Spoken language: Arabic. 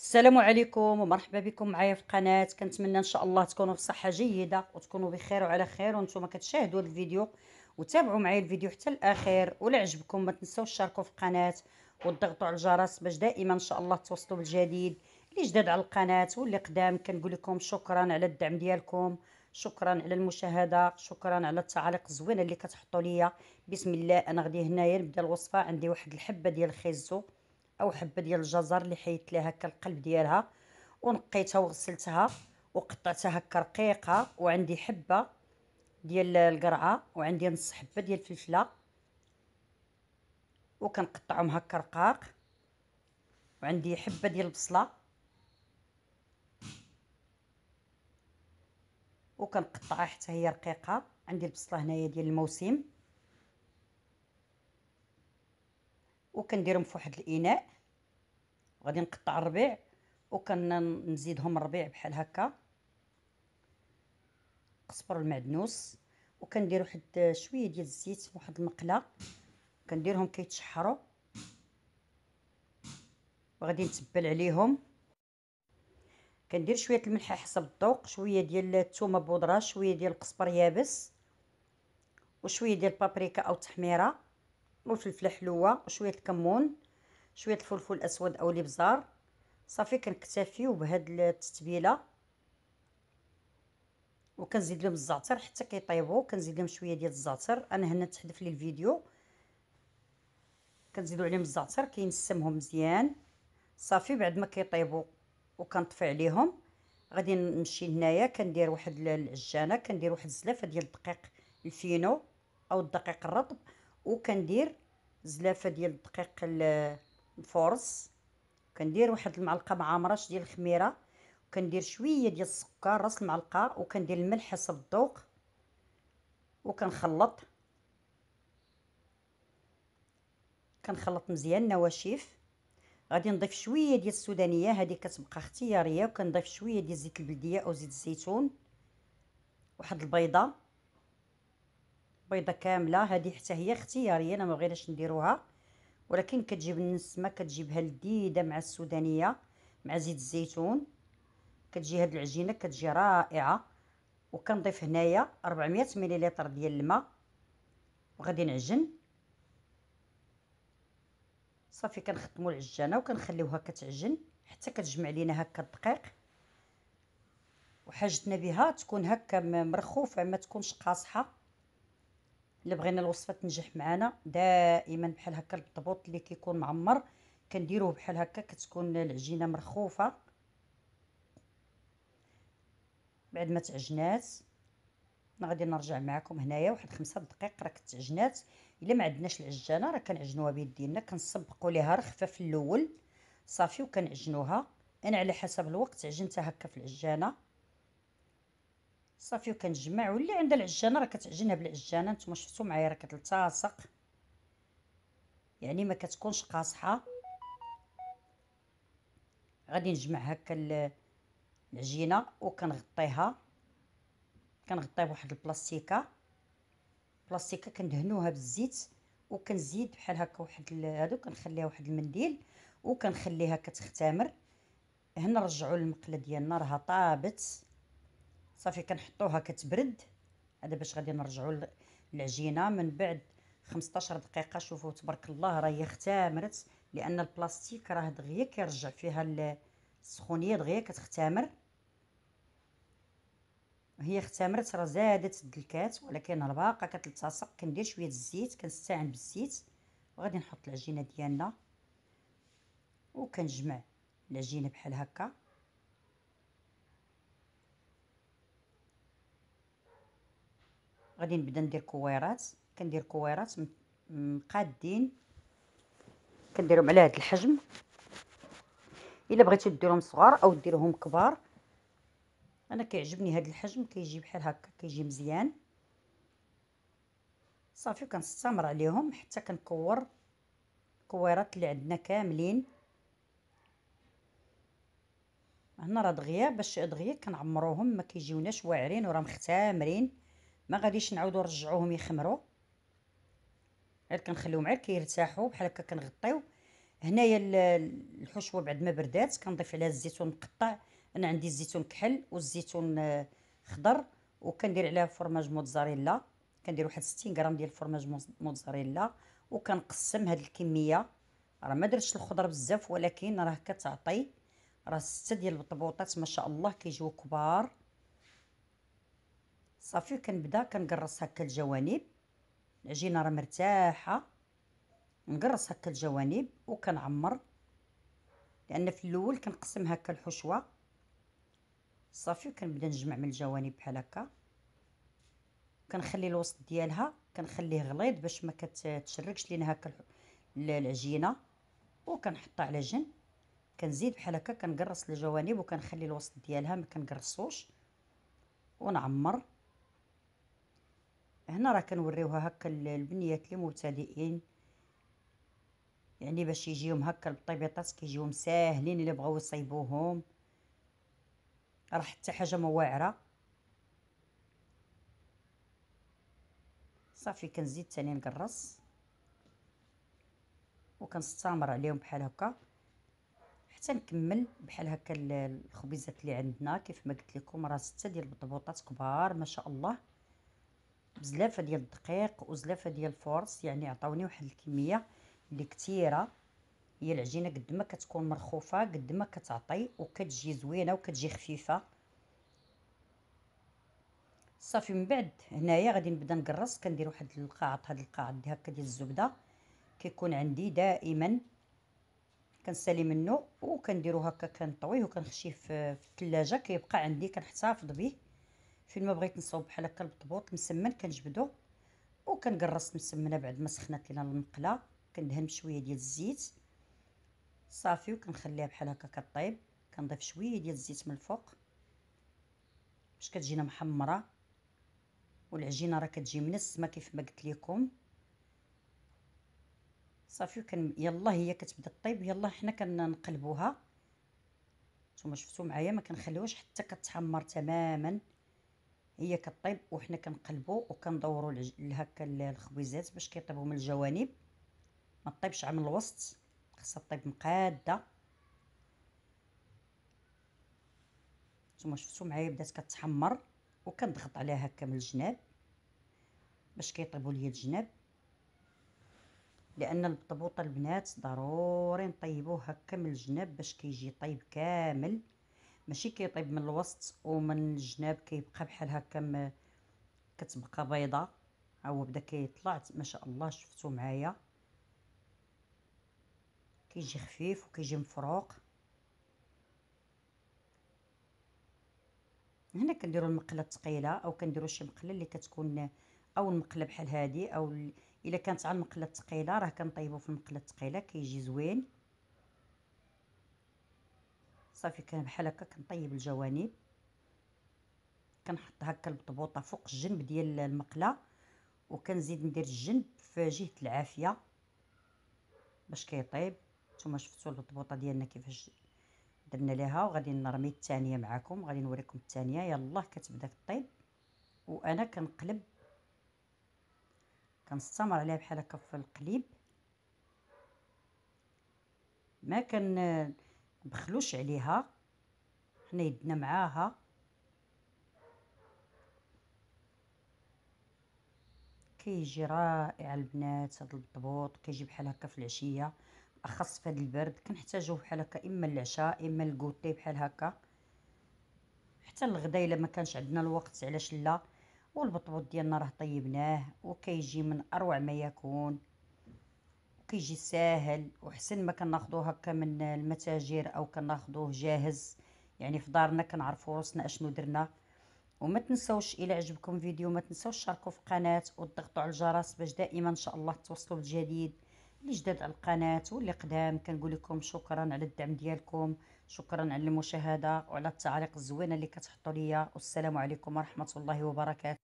السلام عليكم ومرحبا بكم معايا في القناه كنتمنى ان شاء الله تكونوا بصحه جيده وتكونوا بخير وعلى خير وانتم كتشاهدوا الفيديو وتابعوا معايا الفيديو حتى الاخير ولا عجبكم ما تنساوش تشاركوا في القناه وتضغطوا على الجرس باش دائما ان شاء الله توصلوا بالجديد اللي جداد على القناه واللي قدام كنقول لكم شكرا على الدعم ديالكم شكرا على المشاهده شكرا على التعاليق الزوينه اللي كتحطوا ليا بسم الله انا غادي هنايا نبدا الوصفه عندي واحد الحبه ديال الخيزو او حبه ديال الجزر اللي حيدت ليها هكا القلب ديالها ونقيتها وغسلتها وقطعتها هكا رقيقه وعندي حبه ديال القرعه وعندي نص حبه ديال الفلفله وكنقطعهم هكا رقاق وعندي حبه ديال البصله وكنقطعها حتى هي رقيقه عندي البصله هنايا ديال الموسم وكنديرهم في واحد الاناء غادي نقطع الربيع وكنزيدهم الربيع بحال هكا قصبر المعدنوس وكندير واحد شويه ديال الزيت في واحد المقله كنديرهم كيتشحروا وغادي نتبل عليهم كندير شويه الملح حسب الذوق شويه ديال الثومه بودره شويه ديال القزبر يابس وشويه ديال البابريكا او تحميره والفلفله حلوه شويه الكمون شويه الفلفل الاسود او الابزار صافي كنكتفي بهاد التتبيله وكنزيد لهم الزعتر حتى كيطيبوا كنزيد لهم شويه ديال الزعتر انا هنا تحذف لي الفيديو كنزيدوا عليهم الزعتر كينسمهم مزيان صافي بعد ما كيطيبوا وكنطفي عليهم غادي نمشي هنايا كندير واحد العجانه كندير واحد الزلافه ديال الدقيق الفينو او الدقيق الرطب وكندير زلافه ديال الدقيق الفورص كندير واحد المعلقه معمرش ديال الخميره وكندير شويه ديال السكر راس المعلقه وكندير الملح حسب الذوق وكنخلط كنخلط مزيان النواشف غادي نضيف شويه ديال السودانيه هذه كتبقى اختياريه وكنضيف شويه ديال زيت البلديه او زيت الزيتون واحد البيضه بيضه كامله هذه حتى هي اختياريه انا ما بغيناش نديروها ولكن كتجيب النسمه كتجيبها لذيذه مع السودانيه مع زيت الزيتون كتجي هاد العجينه كتجي رائعه وكنضيف هنايا 400 مليلتر ديال الماء وغادي نعجن صافي كنخدموا العجانه وكنخليوها كتعجن حتى كتجمع لينا هكا الدقيق وحاجتنا بها تكون هكا مرخوفه ما تكونش قاصحه الا بغينا الوصفه تنجح معنا دائما بحال هكا البطبوط اللي كيكون معمر كنديروه بحال هكا كتكون العجينه مرخوفه بعد ما تعجنات انا غادي نرجع معكم هنايا واحد خمسة دقائق راك تعجنات الا ما عندناش العجانه راه كنعجنوها بيدينا كنصبقوا ليها رخفه في الاول صافي وكنعجنوها انا على حسب الوقت عجنتها هكا في العجانه صافي وكنجمع واللي عندها العجانه راه كتعجنها بالعجانه نتوما شفتو معايا راه كتلتصق يعني ما كتكونش قاصحه غادي نجمع هكا العجينه وكنغطيها كنغطيها بواحد البلاستيكه البلاستيكه كندهنوها بالزيت وكنزيد بحال هكا واحد هادو كنخليها واحد المنديل وكنخليها كتختمر هنا نرجعوا للمقله ديالنا راها طابت صافي كنحطوها كتبرد هذا باش غادي نرجعوا للعجينه من بعد 15 دقيقه شوفوا تبارك الله راهي اختمرت لان البلاستيك راه دغيا كيرجع فيها السخونيه دغيا كتختمر هي اختمرت راه زادت الدلكات ولكن راه باقا كتلتصق كندير شويه الزيت كنستعن بالزيت وغادي نحط العجينه ديالنا وكنجمع العجينه بحال هكا غادي نبدا ندير كويرات كندير كويرات مقادين كنديرهم على هذا الحجم الا بغيتي ديرهم صغار او ديرهم كبار انا كيعجبني هذا الحجم كيجي بحال هكا كيجي مزيان صافي وكنستمر عليهم حتى كنكور الكويرات اللي عندنا كاملين هنا راه دغيا باش دغيا كنعمروهم ما كيجيوناش واعرين وراه مختامرين ما غاديش نعاودو نرجعوهم يخمروا غير كنخليهم عاد كيرتاحوا بحال هكا كنغطيو هنايا الحشوه بعد ما بردات كنضيف عليها الزيتون مقطع انا عندي الزيتون كحل والزيتون آه، خضر وكندير عليها فرماج موتزاريلا كندير واحد 60 غرام ديال الفرماج موتزاريلا وكنقسم هاد الكميه راه ما درتش الخضر بزاف ولكن راه كتعطي راه سته ديال البطبوطات ما شاء الله كيجيو كبار صافي كنبدا كنقرص هكا الجوانب العجينه راه مرتاحه نقرص هكا الجوانب وكنعمر لان في الاول كنقسم هكا الحشوه صافي كنبدا نجمع من الجوانب بحال هكا كنخلي الوسط ديالها كنخليه غليظ باش ما كتشركش لينا هكا العجينه وكنحطها على جنب كنزيد بحال هكا كنقرص الجوانب وكنخلي الوسط ديالها ما كنقرصوش ونعمر هنا راه كنوريوها هكا البنيات للمبتدئين يعني باش يجيهم هكا البطيبيطات كيجيهم ساهلين اللي بغاو يصيبوهم راه حتى حاجه ما واعره صافي كنزيد ثاني نقرص وكنستمر عليهم بحال هكا حتى نكمل بحال هكا الخبيزات اللي عندنا كيف ما قلت لكم راه سته ديال البطبوطات كبار ما شاء الله بزلافه ديال الدقيق وزلافه ديال الفورس يعني عطاوني واحد الكميه اللي كتيرة هي العجينه قد ما كتكون مرخوفه قد ما كتعطي وكتجي زوينه وكتجي خفيفه صافي من بعد هنايا غادي نبدا نقرص كندير واحد القاعط هاد القاعط هكا ديال الزبده كيكون عندي دائما كنسالي منه وكنديرو هكا كنطويه وكنخشيه في الثلاجه كيبقى عندي كنحتفظ به فين ما بغيت نصوب بحال هكا البطبوط مسمن كنجبدو وكنقرص المسمنه بعد ما سخنات لينا المقله كندهن بشويه ديال الزيت صافي وكنخليها بحال هكا كطيب كنضيف شويه ديال الزيت من الفوق باش كتجينا محمره والعجينه راه كتجي من السما كيف ما قلت لكم صافي وكن يلا هي كتبدا طيب يلا حنا كنقلبوها نتوما شفتوا معايا ما كنخليوهاش حتى كتحمر تماما هي كطيب وحنا كنقلبوا وكندوروا هكا الخبيزات باش كيطيبوا من الجوانب ما طيبش عام من الوسط خاصها طيب مقاده نتوما شفتوا معايا بدات كتحمر وكنضغط عليها هكا من الجناب باش كيطيبوا ليا الجناب لان البطبوطه البنات ضروري نطيبوه هكا من الجناب باش كيجي طيب كامل ماشي كيطيب من الوسط ومن الجناب كيبقى بحال هكا كتبقى بيضه هو بدا كيطلع ما شاء الله شفتو معايا كيجي خفيف وكيجي مفروق هنا كنديرو المقله الثقيله او كنديرو شي مقله اللي كتكون او المقله بحال هذه او الا كانت على المقله الثقيله راه كنطيبو في المقله الثقيله كيجي زوين صافي كان بحال هكا كنطيب الجوانب كنحط هكا البطبوطه فوق الجنب ديال المقله وكنزيد ندير الجنب في جهه العافيه باش كيطيب نتوما شفتوا البطبوطه ديالنا كيفاش درنا ليها وغادي نرمي الثانيه معكم غادي نوريكم الثانيه يلاه كتبدا كطيب وانا كنقلب كنستمر عليها بحال هكا في القليب ما كان بخلوش عليها حنا يدنا معاها كيجي رائع البنات هذا البطبوط كيجي بحال هكا في العشيه بالاخص في هذا البرد كنحتاجوه بحال هكا اما العشاء اما الكوتي بحال هكا حتى الغدا الا ما كانش عندنا الوقت علاش لا والبطبوط ديالنا راه طيبناه وكيجي من اروع ما يكون كيجي ساهل وحسن ما كناخذوه هكا من المتاجر او كناخذوه جاهز يعني في دارنا كنعرفوا روسنا اشنو درنا وما تنسوش الى عجبكم الفيديو ما تنسوش تشاركوا في القناه وتضغطوا على الجرس باش دائما ان شاء الله توصلوا بالجديد اللي جداد على القناه واللي قدام كنقول لكم شكرا على الدعم ديالكم شكرا على المشاهده وعلى التعليق الزوينه اللي كتحطوا ليا والسلام عليكم ورحمه الله وبركاته